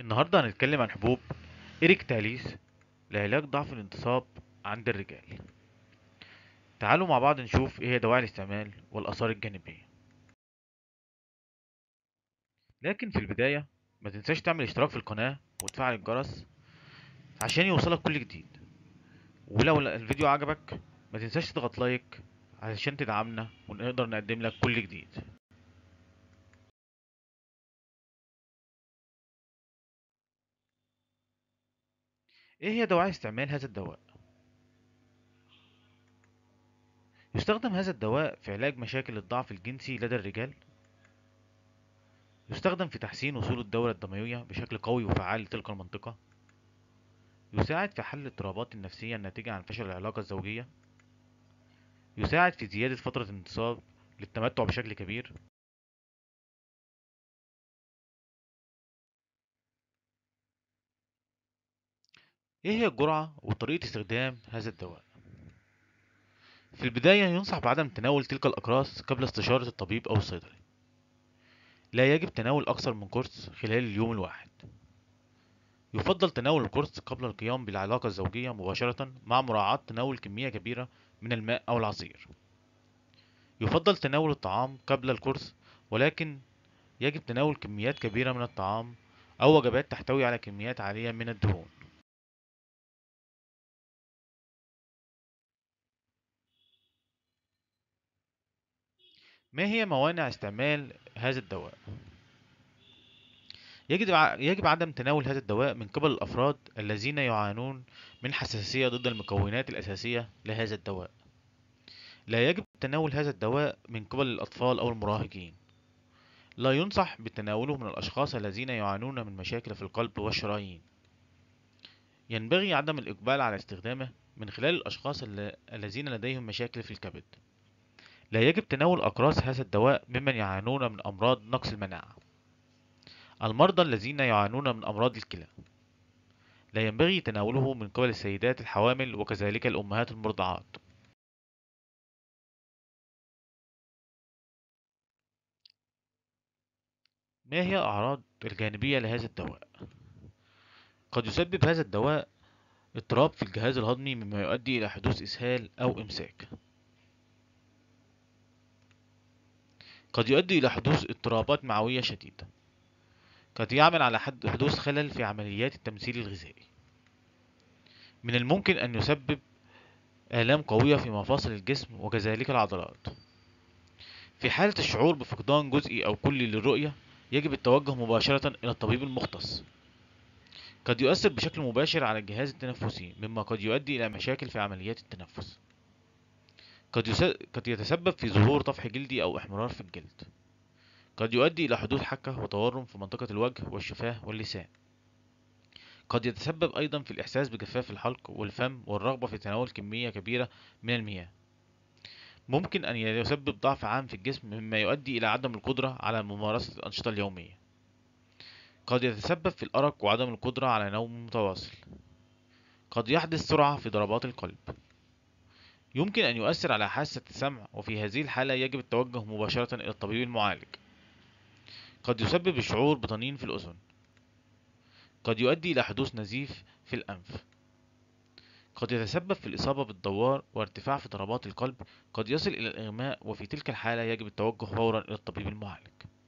النهاردة هنتكلم عن حبوب إريكتاليس لعلاج ضعف الانتصاب عند الرجال تعالوا مع بعض نشوف ايه هي دواعي الاستعمال والآثار الجانبية لكن في البداية ما تنساش تعمل اشتراك في القناة وتفعل الجرس عشان يوصلك كل جديد ولو الفيديو عجبك ما تنساش تضغط لايك علشان تدعمنا ونقدر نقدم لك كل جديد إيه هي دواعي استعمال هذا الدواء؟ يستخدم هذا الدواء في علاج مشاكل الضعف الجنسي لدى الرجال يستخدم في تحسين وصول الدورة الدموية بشكل قوي وفعال لتلك المنطقة يساعد في حل الاضطرابات النفسية الناتجة عن فشل العلاقة الزوجية يساعد في زيادة فترة الانتصاب للتمتع بشكل كبير إيه هي الجرعة وطريقة استخدام هذا الدواء؟ في البداية ينصح بعدم تناول تلك الأقراص قبل استشارة الطبيب أو الصيدلي لا يجب تناول أكثر من قرص خلال اليوم الواحد يفضل تناول القرص قبل القيام بالعلاقة الزوجية مباشرة مع مراعاة تناول كمية كبيرة من الماء أو العصير يفضل تناول الطعام قبل القرص ولكن يجب تناول كميات كبيرة من الطعام أو وجبات تحتوي على كميات عالية من الدهون ما هي موانع استعمال هذا الدواء؟ يجب يجب عدم تناول هذا الدواء من قبل الأفراد الذين يعانون من حساسية ضد المكونات الأساسية لهذا الدواء. لا يجب تناول هذا الدواء من قبل الأطفال أو المراهقين. لا ينصح بتناوله من الأشخاص الذين يعانون من مشاكل في القلب والشرايين. ينبغي عدم الإقبال على استخدامه من خلال الأشخاص الذين لديهم مشاكل في الكبد. لا يجب تناول أقراص هذا الدواء ممن يعانون من أمراض نقص المناعة المرضى الذين يعانون من أمراض الكلى لا ينبغي تناوله من قبل السيدات الحوامل وكذلك الأمهات المرضعات ما هي الأعراض الجانبية لهذا الدواء؟ قد يسبب هذا الدواء اضطراب في الجهاز الهضمي مما يؤدي إلى حدوث إسهال أو إمساك قد يؤدي إلى حدوث اضطرابات معوية شديدة قد يعمل على حد حدوث خلل في عمليات التمثيل الغذائي من الممكن أن يسبب آلام قوية في مفاصل الجسم وكذلك العضلات في حالة الشعور بفقدان جزئي أو كلي للرؤية يجب التوجه مباشرة إلى الطبيب المختص قد يؤثر بشكل مباشر على الجهاز التنفسي مما قد يؤدي إلى مشاكل في عمليات التنفس قد, يس... قد يتسبب في ظهور طفح جلدي أو احمرار في الجلد قد يؤدي إلى حدوث حكة وتورم في منطقة الوجه والشفاه واللسان قد يتسبب أيضا في الإحساس بجفاف الحلق والفم والرغبة في تناول كمية كبيرة من المياه ممكن أن يسبب ضعف عام في الجسم مما يؤدي إلى عدم القدرة على ممارسة الأنشطة اليومية قد يتسبب في الأرق وعدم القدرة على نوم متواصل قد يحدث سرعة في ضربات القلب يمكن أن يؤثر على حاسة السمع وفي هذه الحالة يجب التوجه مباشرة إلى الطبيب المعالج قد يسبب الشعور بطنين في الأذن قد يؤدي إلى حدوث نزيف في الأنف قد يتسبب في الإصابة بالدوار وارتفاع في ضربات القلب قد يصل إلى الإغماء وفي تلك الحالة يجب التوجه فورا إلى الطبيب المعالج